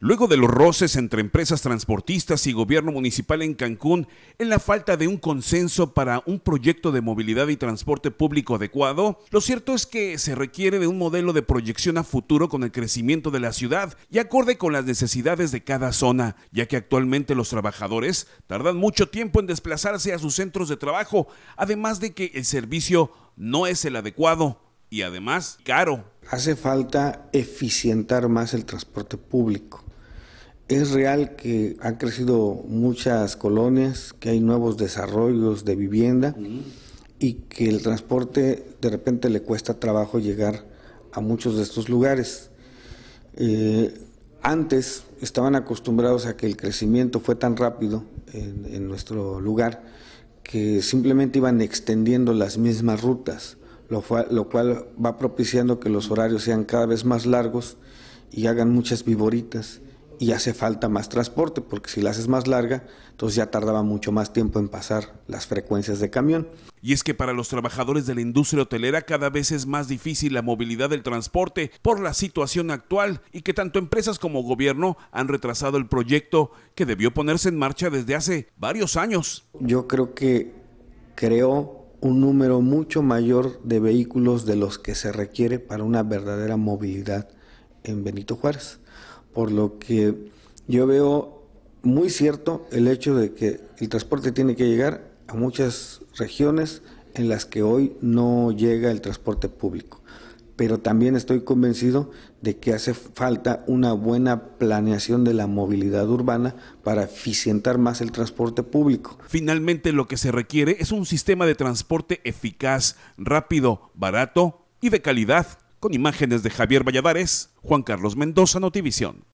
Luego de los roces entre empresas transportistas y gobierno municipal en Cancún, en la falta de un consenso para un proyecto de movilidad y transporte público adecuado, lo cierto es que se requiere de un modelo de proyección a futuro con el crecimiento de la ciudad y acorde con las necesidades de cada zona, ya que actualmente los trabajadores tardan mucho tiempo en desplazarse a sus centros de trabajo, además de que el servicio no es el adecuado y además caro. Hace falta eficientar más el transporte público es real que han crecido muchas colonias, que hay nuevos desarrollos de vivienda y que el transporte de repente le cuesta trabajo llegar a muchos de estos lugares. Eh, antes estaban acostumbrados a que el crecimiento fue tan rápido en, nuestro lugar que simplemente iban extendiendo las mismas rutas, lo, lo cual va propiciando que los horarios sean cada vez más largos y hagan muchas viboritas y hace falta más transporte, porque si la haces más larga, entonces ya tardaba mucho más tiempo en pasar las frecuencias de camión. Y es que para los trabajadores de la industria hotelera cada vez es más difícil la movilidad del transporte por la situación actual y que tanto empresas como gobierno han retrasado el proyecto que debió ponerse en marcha desde hace varios años. Yo creo que creó un número mucho mayor de vehículos de los que se requiere para una verdadera movilidad en Benito Juárez por lo que yo veo muy cierto el hecho de que el transporte tiene que llegar a muchas regiones en las que hoy no llega el transporte público. Pero también estoy convencido de que hace falta una buena planeación de la movilidad urbana para eficientar más el transporte público. Finalmente, lo que se requiere es un sistema de transporte eficaz, rápido, barato y de calidad. Con imágenes de Javier Valladares, Juan Carlos Mendoza, Notivisión.